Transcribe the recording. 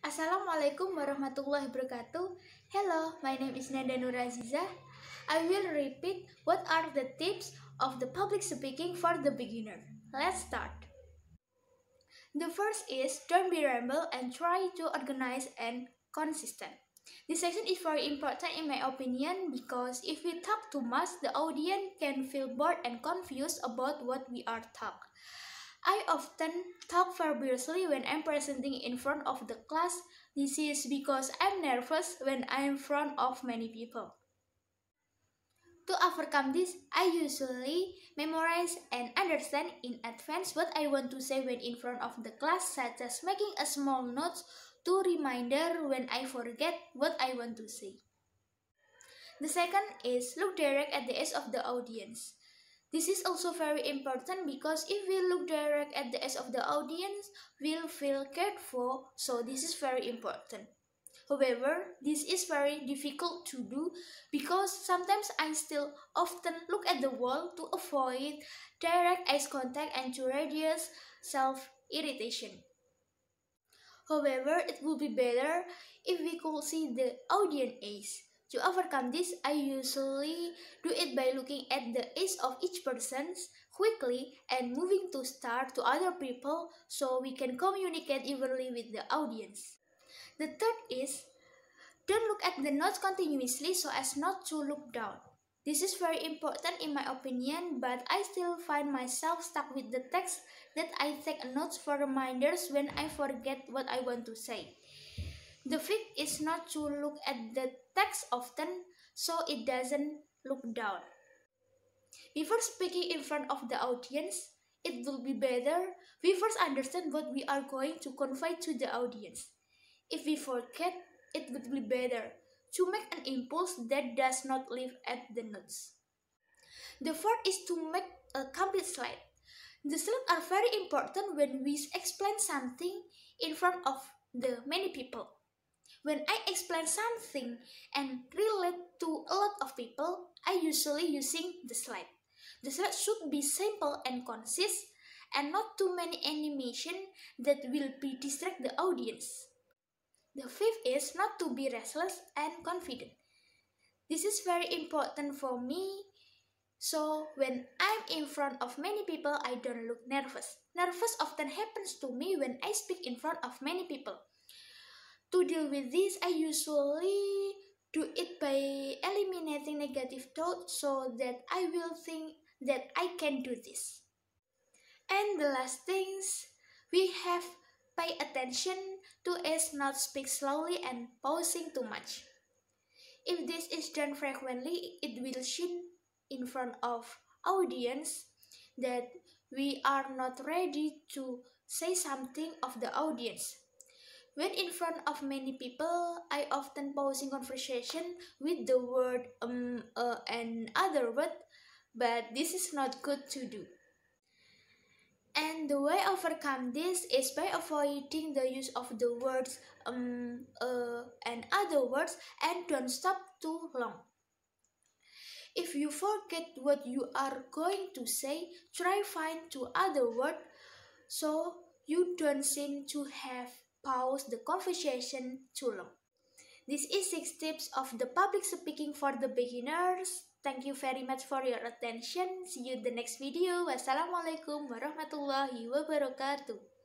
Assalamualaikum warahmatullahi wabarakatuh. Hello, my name is Nanda Nuraziza. I will repeat what are the tips of the public speaking for the beginner. Let's start. The first is don't be ramble and try to organize and consistent. This section is very important in my opinion because if we talk too much, the audience can feel bored and confused about what we are talking. I often talk furiously when I'm presenting in front of the class. This is because I'm nervous when I'm in front of many people. To overcome this, I usually memorize and understand in advance what I want to say when in front of the class, such as making a small note to reminder when I forget what I want to say. The second is look direct at the eyes of the audience. This is also very important because if we look direct at the eyes of the audience, we'll feel cared for, so this is very important. However, this is very difficult to do because sometimes I still often look at the wall to avoid direct eye contact and to reduce self-irritation. However, it would be better if we could see the audience eyes. To overcome this, I usually do it by looking at the age of each person quickly and moving to start to other people so we can communicate evenly with the audience. The third is, don't look at the notes continuously so as not to look down. This is very important in my opinion, but I still find myself stuck with the text that I take notes for reminders when I forget what I want to say. The trick is not to look at the text often so it doesn't look down. Before speaking in front of the audience, it will be better we first understand what we are going to convey to the audience. If we forget, it would be better to make an impulse that does not live at the notes. The fourth is to make a complete slide. The slides are very important when we explain something in front of the many people. When I explain something and relate to a lot of people, I usually using the slide. The slide should be simple and concise and not too many animation that will be distract the audience. The fifth is not to be restless and confident. This is very important for me. So when I'm in front of many people, I don't look nervous. Nervous often happens to me when I speak in front of many people. To deal with this, I usually do it by eliminating negative thoughts so that I will think that I can do this. And the last things, we have pay attention to is not speak slowly and pausing too much. If this is done frequently, it will shine in front of audience that we are not ready to say something of the audience. When in front of many people, I often pause in conversation with the word um, uh, and other word, but this is not good to do. And the way I overcome this is by avoiding the use of the words um, uh, and other words and don't stop too long. If you forget what you are going to say, try find two other words so you don't seem to have pause the conversation too long. This is 6 tips of the public speaking for the beginners. Thank you very much for your attention. See you in the next video. Wassalamualaikum warahmatullahi wabarakatuh.